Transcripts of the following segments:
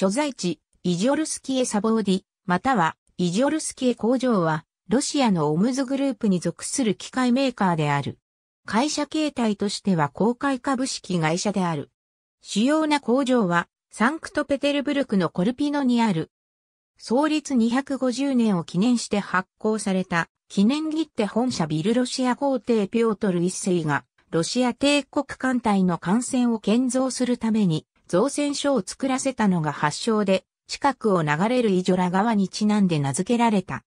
所在地、イジオルスキエ・サボーディ、または、イジオルスキエ工場は、ロシアのオムズグループに属する機械メーカーである。会社形態としては公開株式会社である。主要な工場は、サンクトペテルブルクのコルピノにある。創立250年を記念して発行された、記念切手本社ビルロシア皇帝ピョートル一世が、ロシア帝国艦隊の艦船を建造するために造船所を作らせたのが発祥で、近くを流れるイジョラ川にちなんで名付けられた。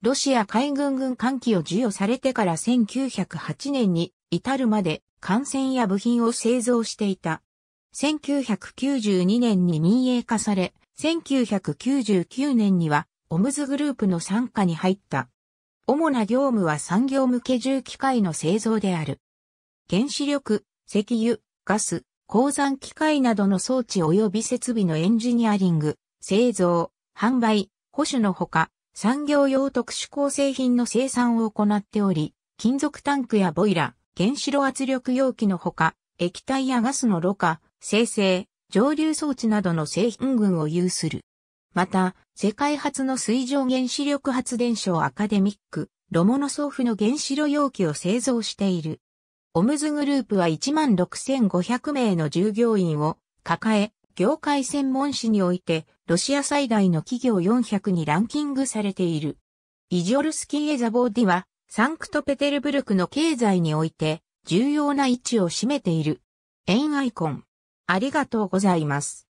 ロシア海軍軍艦機を授与されてから1908年に至るまで艦船や部品を製造していた。1992年に民営化され、1999年にはオムズグループの参加に入った。主な業務は産業向け重機械の製造である。原子力、石油、ガス、鉱山機械などの装置及び設備のエンジニアリング、製造、販売、保守のほか、産業用特殊鋼製品の生産を行っており、金属タンクやボイラ、原子炉圧力容器のほか、液体やガスのろ過、生成、蒸留装置などの製品群を有する。また、世界初の水上原子力発電所アカデミック、ロモノソーフの原子炉容器を製造している。オムズグループは16,500名の従業員を抱え、業界専門誌において、ロシア最大の企業400にランキングされている。イジョルスキー・エザボーディは、サンクトペテルブルクの経済において、重要な位置を占めている。円アイコン。ありがとうございます。